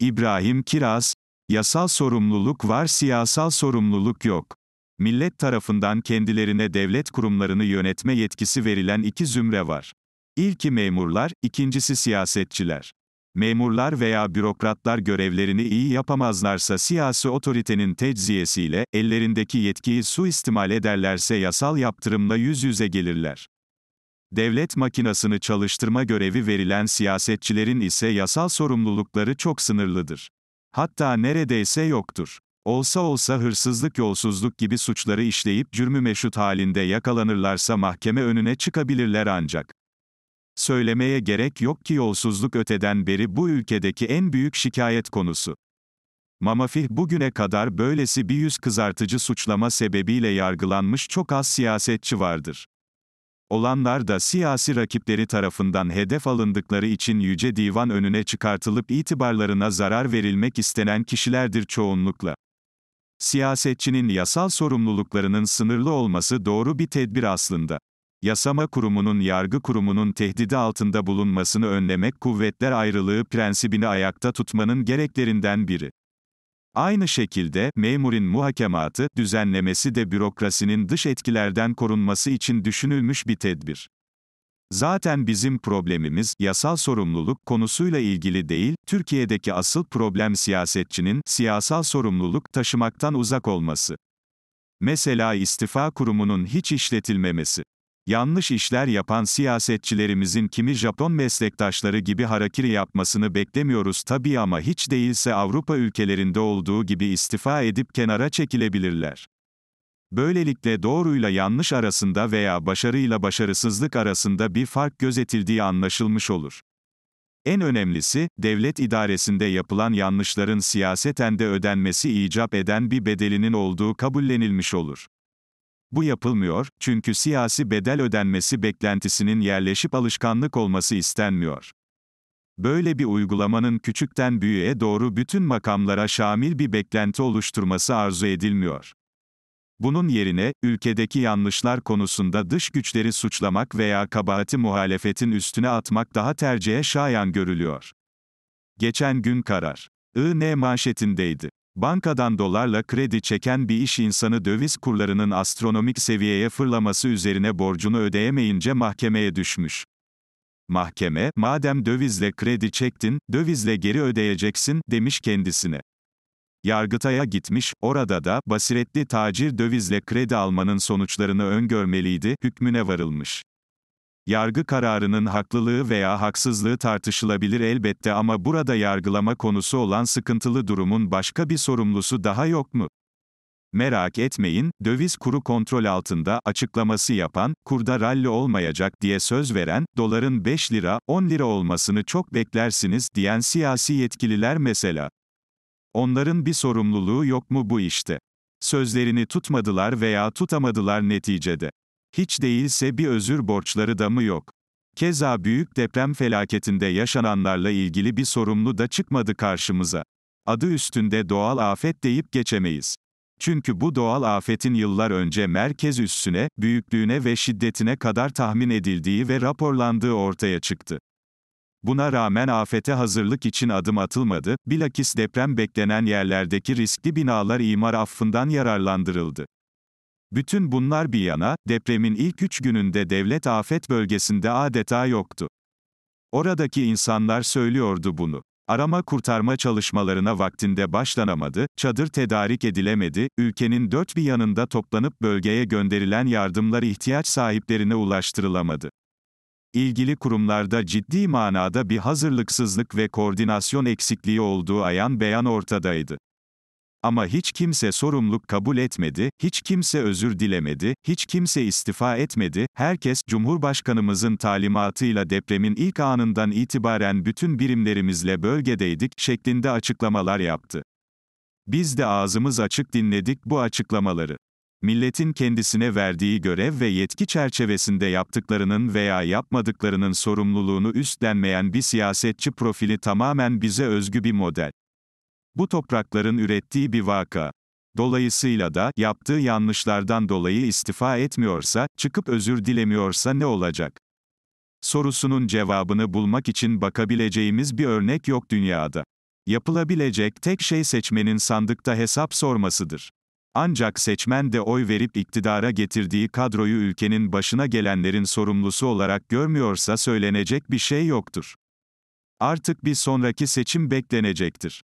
İbrahim Kiraz, yasal sorumluluk var siyasal sorumluluk yok. Millet tarafından kendilerine devlet kurumlarını yönetme yetkisi verilen iki zümre var. İlki memurlar, ikincisi siyasetçiler. Memurlar veya bürokratlar görevlerini iyi yapamazlarsa siyasi otoritenin tecziyesiyle, ellerindeki yetkiyi suistimal ederlerse yasal yaptırımla yüz yüze gelirler devlet makinasını çalıştırma görevi verilen siyasetçilerin ise yasal sorumlulukları çok sınırlıdır. Hatta neredeyse yoktur. Olsa olsa hırsızlık yolsuzluk gibi suçları işleyip cürmü meşrut halinde yakalanırlarsa mahkeme önüne çıkabilirler ancak. Söylemeye gerek yok ki yolsuzluk öteden beri bu ülkedeki en büyük şikayet konusu. Mamafih bugüne kadar böylesi bir yüz kızartıcı suçlama sebebiyle yargılanmış çok az siyasetçi vardır olanlar da siyasi rakipleri tarafından hedef alındıkları için Yüce Divan önüne çıkartılıp itibarlarına zarar verilmek istenen kişilerdir çoğunlukla. Siyasetçinin yasal sorumluluklarının sınırlı olması doğru bir tedbir aslında. Yasama kurumunun yargı kurumunun tehdidi altında bulunmasını önlemek kuvvetler ayrılığı prensibini ayakta tutmanın gereklerinden biri. Aynı şekilde, memurin muhakematı, düzenlemesi de bürokrasinin dış etkilerden korunması için düşünülmüş bir tedbir. Zaten bizim problemimiz, yasal sorumluluk konusuyla ilgili değil, Türkiye'deki asıl problem siyasetçinin, siyasal sorumluluk taşımaktan uzak olması. Mesela istifa kurumunun hiç işletilmemesi. Yanlış işler yapan siyasetçilerimizin kimi Japon meslektaşları gibi harakiri yapmasını beklemiyoruz tabii ama hiç değilse Avrupa ülkelerinde olduğu gibi istifa edip kenara çekilebilirler. Böylelikle doğruyla yanlış arasında veya başarıyla başarısızlık arasında bir fark gözetildiği anlaşılmış olur. En önemlisi, devlet idaresinde yapılan yanlışların siyaseten de ödenmesi icap eden bir bedelinin olduğu kabullenilmiş olur. Bu yapılmıyor, çünkü siyasi bedel ödenmesi beklentisinin yerleşip alışkanlık olması istenmiyor. Böyle bir uygulamanın küçükten büyüğe doğru bütün makamlara şamil bir beklenti oluşturması arzu edilmiyor. Bunun yerine, ülkedeki yanlışlar konusunda dış güçleri suçlamak veya kabahati muhalefetin üstüne atmak daha tercihe şayan görülüyor. Geçen gün karar. IN manşetindeydi. Bankadan dolarla kredi çeken bir iş insanı döviz kurlarının astronomik seviyeye fırlaması üzerine borcunu ödeyemeyince mahkemeye düşmüş. Mahkeme, madem dövizle kredi çektin, dövizle geri ödeyeceksin, demiş kendisine. Yargıtay'a gitmiş, orada da, basiretli tacir dövizle kredi almanın sonuçlarını öngörmeliydi, hükmüne varılmış. Yargı kararının haklılığı veya haksızlığı tartışılabilir elbette ama burada yargılama konusu olan sıkıntılı durumun başka bir sorumlusu daha yok mu? Merak etmeyin, döviz kuru kontrol altında açıklaması yapan, kurda ralli olmayacak diye söz veren, doların 5 lira, 10 lira olmasını çok beklersiniz diyen siyasi yetkililer mesela. Onların bir sorumluluğu yok mu bu işte? Sözlerini tutmadılar veya tutamadılar neticede. Hiç değilse bir özür borçları da mı yok? Keza büyük deprem felaketinde yaşananlarla ilgili bir sorumlu da çıkmadı karşımıza. Adı üstünde doğal afet deyip geçemeyiz. Çünkü bu doğal afetin yıllar önce merkez üssüne, büyüklüğüne ve şiddetine kadar tahmin edildiği ve raporlandığı ortaya çıktı. Buna rağmen afete hazırlık için adım atılmadı, bilakis deprem beklenen yerlerdeki riskli binalar imar affından yararlandırıldı. Bütün bunlar bir yana, depremin ilk üç gününde devlet afet bölgesinde adeta yoktu. Oradaki insanlar söylüyordu bunu. Arama kurtarma çalışmalarına vaktinde başlanamadı, çadır tedarik edilemedi, ülkenin dört bir yanında toplanıp bölgeye gönderilen yardımlar ihtiyaç sahiplerine ulaştırılamadı. İlgili kurumlarda ciddi manada bir hazırlıksızlık ve koordinasyon eksikliği olduğu ayan beyan ortadaydı. Ama hiç kimse sorumluluk kabul etmedi, hiç kimse özür dilemedi, hiç kimse istifa etmedi, herkes Cumhurbaşkanımızın talimatıyla depremin ilk anından itibaren bütün birimlerimizle bölgedeydik şeklinde açıklamalar yaptı. Biz de ağzımız açık dinledik bu açıklamaları milletin kendisine verdiği görev ve yetki çerçevesinde yaptıklarının veya yapmadıklarının sorumluluğunu üstlenmeyen bir siyasetçi profili tamamen bize özgü bir model. Bu toprakların ürettiği bir vaka. Dolayısıyla da, yaptığı yanlışlardan dolayı istifa etmiyorsa, çıkıp özür dilemiyorsa ne olacak? Sorusunun cevabını bulmak için bakabileceğimiz bir örnek yok dünyada. Yapılabilecek tek şey seçmenin sandıkta hesap sormasıdır. Ancak seçmen de oy verip iktidara getirdiği kadroyu ülkenin başına gelenlerin sorumlusu olarak görmüyorsa söylenecek bir şey yoktur. Artık bir sonraki seçim beklenecektir.